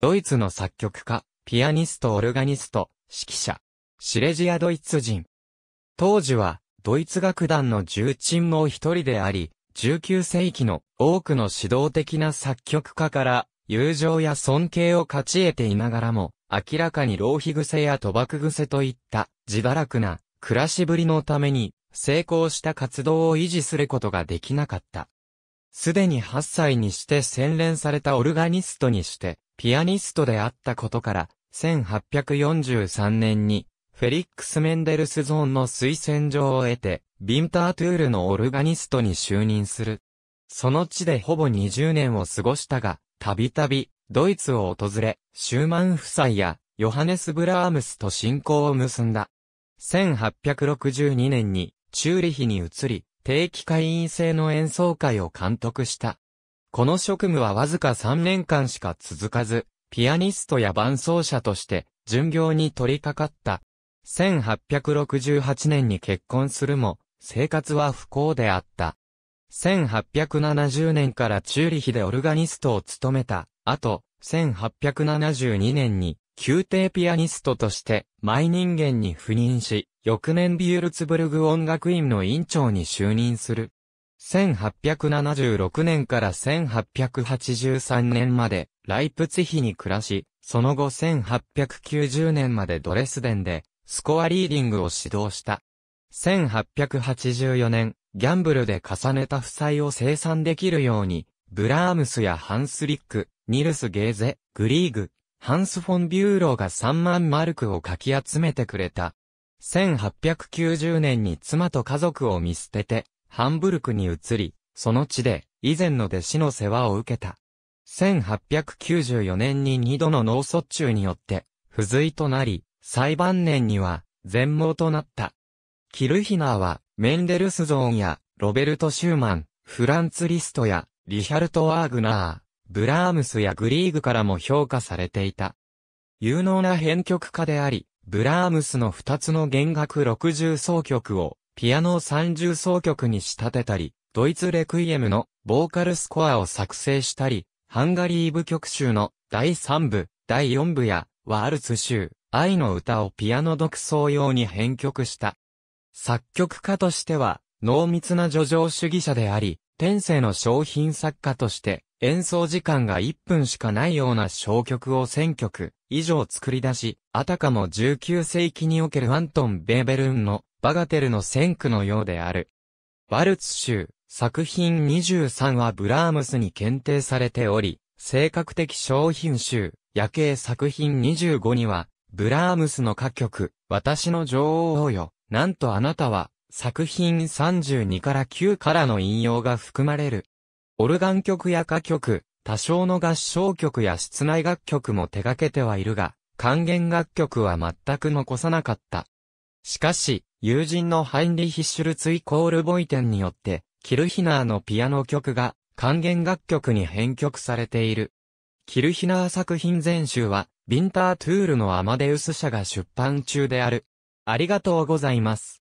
ドイツの作曲家、ピアニスト・オルガニスト、指揮者。シレジアドイツ人。当時は、ドイツ楽団の重鎮も一人であり、19世紀の多くの指導的な作曲家から友情や尊敬を勝ち得ていながらも、明らかに浪費癖や賭博癖といった自堕落な暮らしぶりのために成功した活動を維持することができなかった。すでに8歳にして洗練されたオルガニストにして、ピアニストであったことから、1843年に、フェリックス・メンデルスゾーンの推薦状を得て、ビンタートゥールのオルガニストに就任する。その地でほぼ20年を過ごしたが、たびたび、ドイツを訪れ、シューマン夫妻や、ヨハネス・ブラームスと親交を結んだ。1862年に、チューリヒに移り、定期会員制の演奏会を監督した。この職務はわずか3年間しか続かず、ピアニストや伴奏者として、巡業に取り掛かった。1868年に結婚するも、生活は不幸であった。1870年からチューリヒでオルガニストを務めた。後、1872年に、宮廷ピアニストとして、毎人間に赴任し、翌年ビュールツブルグ音楽院の院長に就任する。1876年から1883年までライプツヒに暮らし、その後1890年までドレスデンでスコアリーディングを指導した。1884年、ギャンブルで重ねた負債を生産できるように、ブラームスやハンスリック、ニルス・ゲーゼ、グリーグ、ハンス・フォン・ビューローが3万マルクをかき集めてくれた。1890年に妻と家族を見捨てて、ハンブルクに移り、その地で、以前の弟子の世話を受けた。1894年に二度の脳卒中によって、不随となり、裁判年には、全盲となった。キルヒナーは、メンデルスゾーンや、ロベルト・シューマン、フランツ・リストや、リヒャルト・ワーグナー、ブラームスやグリーグからも評価されていた。有能な編曲家であり、ブラームスの二つの弦楽六十奏曲をピアノを三重奏曲に仕立てたり、ドイツレクイエムのボーカルスコアを作成したり、ハンガリー部曲集の第3部、第4部やワールツ集、愛の歌をピアノ独奏用に編曲した。作曲家としては、濃密な叙情主義者であり、天性の商品作家として、演奏時間が1分しかないような小曲を1000曲以上作り出し、あたかも19世紀におけるアントン・ベーベルンのバガテルの先駆のようである。ワルツ集、作品23はブラームスに検定されており、性格的商品集、夜景作品25には、ブラームスの歌曲、私の女王よ、なんとあなたは、作品32から9からの引用が含まれる。オルガン曲や歌曲、多少の合唱曲や室内楽曲も手掛けてはいるが、還元楽曲は全く残さなかった。しかし、友人のハインリヒ・ッシュルツイコール・ボイテンによって、キルヒナーのピアノ曲が還元楽曲に編曲されている。キルヒナー作品全集は、ビンター・トゥールのアマデウス社が出版中である。ありがとうございます。